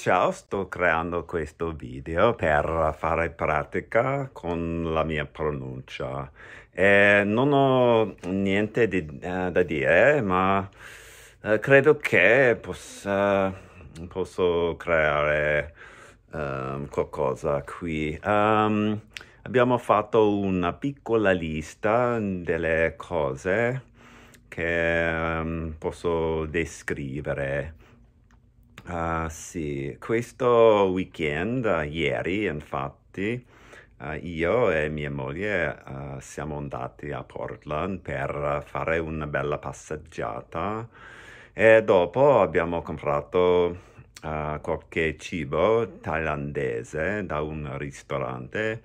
ciao, sto creando questo video per fare pratica con la mia pronuncia. E non ho niente di, eh, da dire, ma eh, credo che possa, eh, posso creare um, qualcosa qui. Um, abbiamo fatto una piccola lista delle cose che um, posso descrivere Uh, sì, questo weekend, uh, ieri infatti, uh, io e mia moglie eh, siamo andati a Portland per fare una bella passeggiata e dopo abbiamo comprato qualche cibo thailandese da un ristorante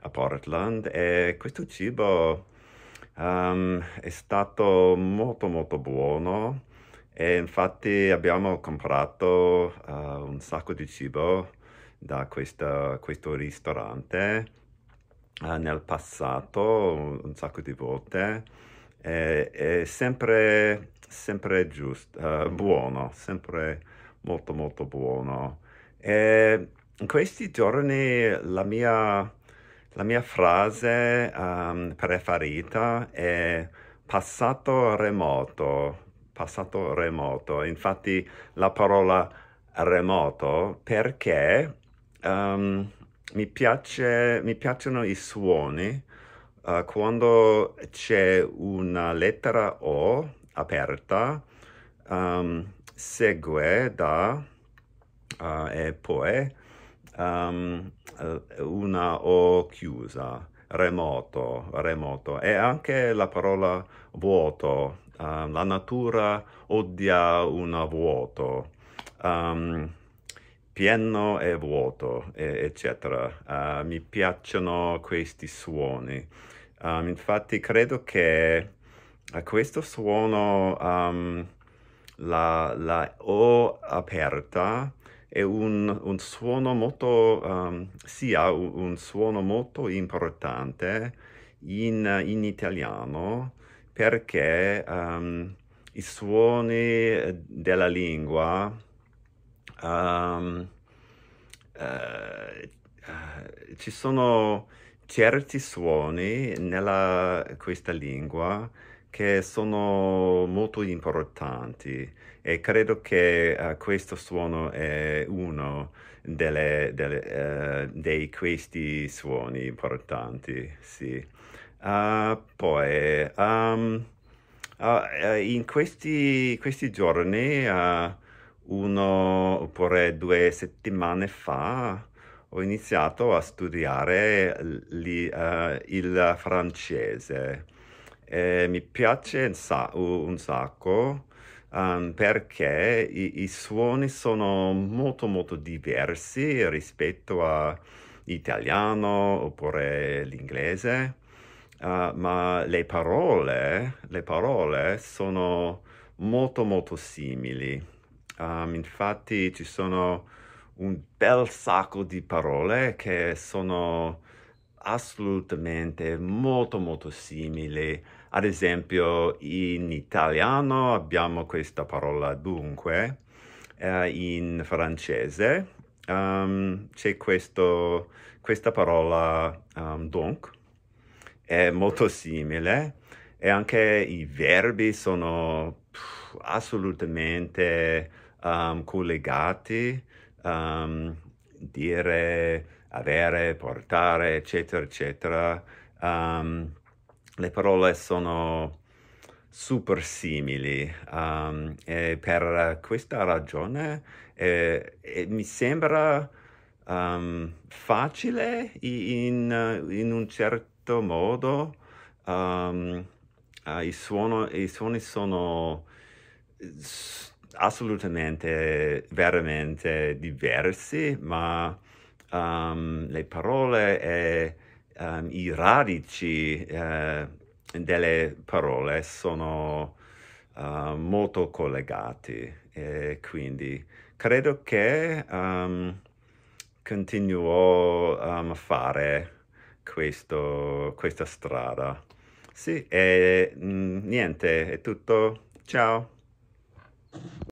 a Portland e questo cibo um, è stato molto molto buono. E infatti abbiamo comprato uh, un sacco di cibo da questa, questo ristorante uh, nel passato, un, un, sacco di volte. E, è sempre, sempre giusto, uh, eh, buono, sempre molto molto buono. E in questi giorni la mia, la mia frase um, preferita è passato remoto passato remoto, infatti la parola remoto perché um, mi, piace, mi piacciono i suoni uh, quando c'è una lettera O aperta, um, segue da uh, e poi um, una O chiusa, remoto, remoto e anche la parola vuoto Ehm, la natura odia un vuoto, um, pieno e vuoto, e, eccetera. Uh, mi piacciono questi suoni. Um, infatti credo che a questo suono um, la, la, O aperta è un, un suono molto, um, sia un, un, suono molto importante in, in italiano perché um, i suoni eh, della lingua um, uh, ci sono certi suoni nella questa lingua che sono molto importanti e credo che uh, questo suono è uno delle, delle, uh, dei questi suoni importanti, sì. Uh, poi, um, uh, in questi, questi giorni, uh, uno oppure due settimane fa, ho iniziato a studiare li, eh, il francese. E mi piace un, sa- un sacco um, perché i-, i suoni sono molto molto diversi rispetto all'italiano oppure l'inglese uh, ma le parole, le parole sono molto molto simili. Um, infatti ci sono un bel sacco di parole che sono assolutamente molto molto simili. Ad esempio in italiano abbiamo questa parola dunque, uh, in francese um, c'è questa parola um, donc è molto simile e anche i verbi sono assolutamente um, collegati, um, dire, avere, portare, eccetera, eccetera. Um, le parole sono super simili um, e per questa ragione eh, eh, mi sembra um, facile in, in, un certo modo. Um, uh, i, suono, I suoni sono assolutamente, veramente diversi, ma um, le parole e i radici eh, delle parole sono uh, molto collegati e quindi credo che um, continuo um, a fare questo, questa strada. Sì, e mm, niente, è tutto. Ciao!